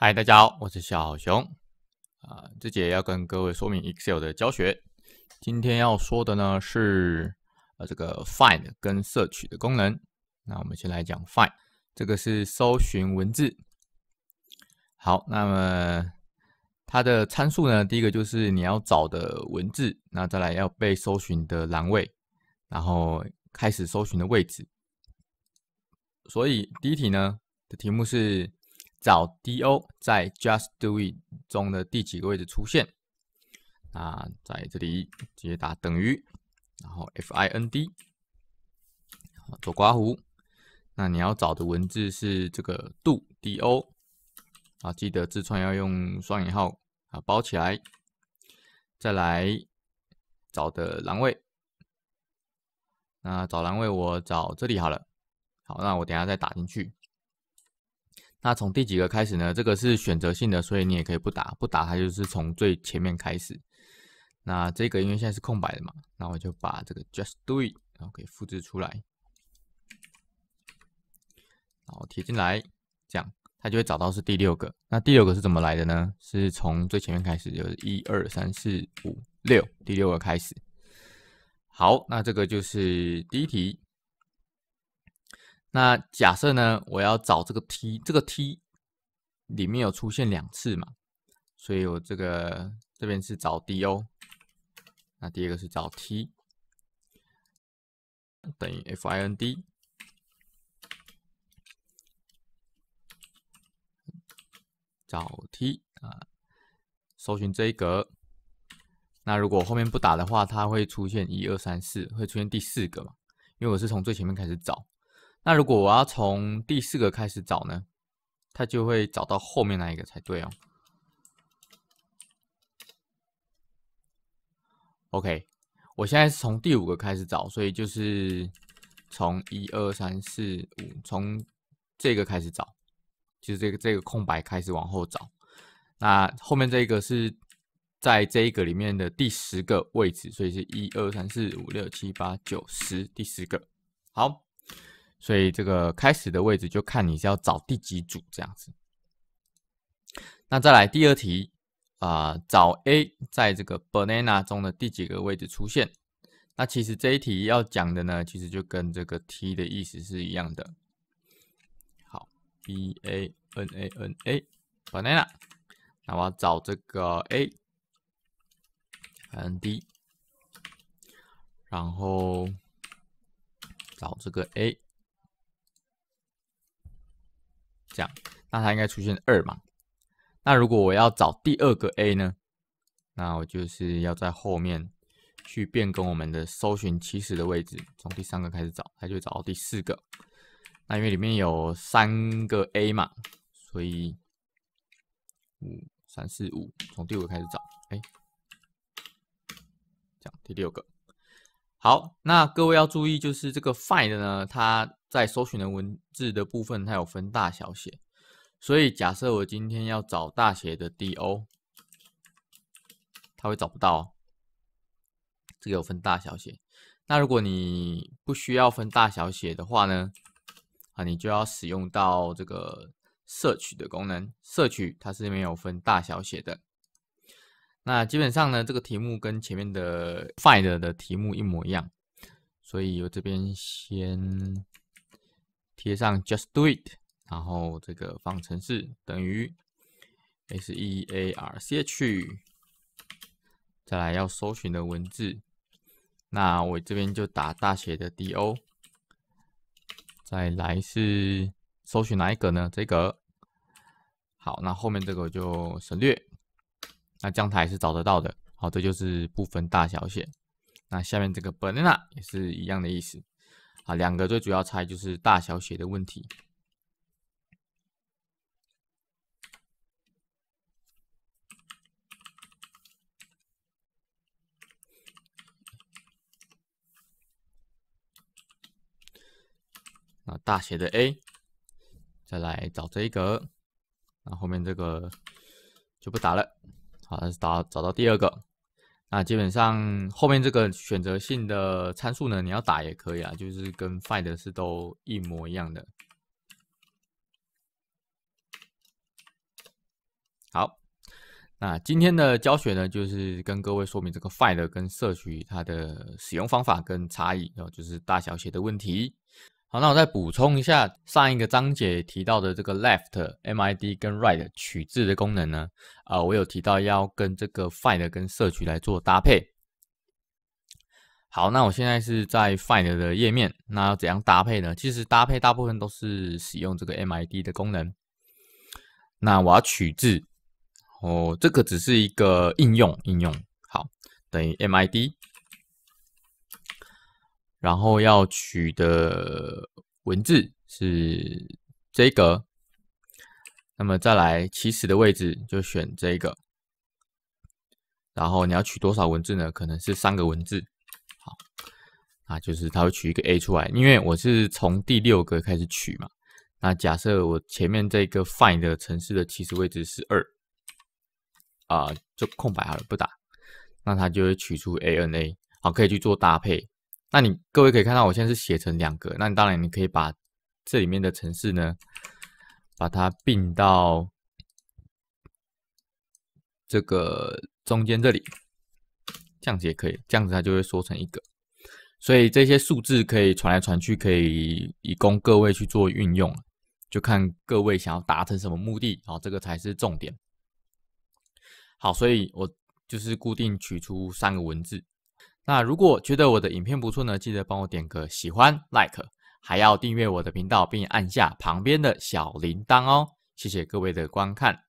嗨，大家好，我是小熊啊。这节要跟各位说明 Excel 的教学。今天要说的呢是呃这个 Find 跟摄取的功能。那我们先来讲 Find，这个是搜寻文字。好，那么它的参数呢，第一个就是你要找的文字，那再来要被搜寻的栏位，然后开始搜寻的位置。所以第一题呢的题目是。找 DO 在 Just Do It 中的第几个位置出现？那在这里直接打等于，然后 FIND 左刮弧。那你要找的文字是这个 do DO 啊，记得字串要用双引号啊包起来。再来找的栏位，那找栏位我找这里好了。好，那我等下再打进去。那从第几个开始呢？这个是选择性的，所以你也可以不打，不打它就是从最前面开始。那这个因为现在是空白的嘛，那我就把这个 just do it，然后给复制出来，然后贴进来，这样它就会找到是第六个。那第六个是怎么来的呢？是从最前面开始，就是一二三四五六第六个开始。好，那这个就是第一题。那假设呢？我要找这个 t，这个 t 里面有出现两次嘛，所以我这个这边是找 d o，那第二个是找 t，等于 f i n d，找 t 啊，搜寻这一格。那如果后面不打的话，它会出现一二三四，会出现第四个嘛？因为我是从最前面开始找。那如果我要从第四个开始找呢，它就会找到后面那一个才对哦。OK，我现在是从第五个开始找，所以就是从一二三四五，从这个开始找，就是这个这个空白开始往后找。那后面这个是在这一个里面的第十个位置，所以是一二三四五六七八九十第十个。好。所以这个开始的位置就看你是要找第几组这样子。那再来第二题啊，找 A 在这个 banana 中的第几个位置出现？那其实这一题要讲的呢，其实就跟这个 T 的意思是一样的。好，b a n a n a banana，那我要找这个 a，n d，然后找这个 a。讲，那它应该出现二嘛？那如果我要找第二个 a 呢？那我就是要在后面去变更我们的搜寻起始的位置，从第三个开始找，它就会找到第四个。那因为里面有三个 a 嘛，所以五三四五，从第五个开始找，哎，这样第六个。好，那各位要注意，就是这个 find 呢，它。在搜寻的文字的部分，它有分大小写，所以假设我今天要找大写的 D O，它会找不到。这个有分大小写。那如果你不需要分大小写的话呢，啊，你就要使用到这个摄取的功能摄取它是没有分大小写的。那基本上呢，这个题目跟前面的 Find 的题目一模一样，所以我这边先。贴上 Just Do It，然后这个方程式等于 S E A R C H，再来要搜寻的文字，那我这边就打大写的 D O，再来是搜寻哪一个呢？这个，好，那后面这个就省略，那将台是找得到的，好，这就是部分大小写，那下面这个 b a n a n a 也是一样的意思。啊，两个最主要差就是大小写的问题。那大写的 A，再来找这一个，那后面这个就不打了。好，打找到第二个。那基本上后面这个选择性的参数呢，你要打也可以啊，就是跟 find 是都一模一样的。好，那今天的教学呢，就是跟各位说明这个 find 跟摄取它的使用方法跟差异，然后就是大小写的问题。好，那我再补充一下上一个章节提到的这个 left mid 跟 right 取字的功能呢？啊，我有提到要跟这个 find 跟摄取来做搭配。好，那我现在是在 find 的页面，那要怎样搭配呢？其实搭配大部分都是使用这个 mid 的功能。那我要取字，哦，这个只是一个应用应用，好，等于 mid。然后要取的文字是这个，那么再来起始的位置就选这个，然后你要取多少文字呢？可能是三个文字，好，啊，就是它会取一个 A 出来，因为我是从第六个开始取嘛。那假设我前面这个 find 的城市的起始位置是二，啊，就空白好了不打，那它就会取出 A N A，好，可以去做搭配。那你各位可以看到，我现在是写成两个。那当然，你可以把这里面的城市呢，把它并到这个中间这里，这样子也可以。这样子它就会缩成一个。所以这些数字可以传来传去，可以以供各位去做运用，就看各位想要达成什么目的啊，这个才是重点。好，所以我就是固定取出三个文字。那如果觉得我的影片不错呢，记得帮我点个喜欢 Like，还要订阅我的频道，并按下旁边的小铃铛哦。谢谢各位的观看。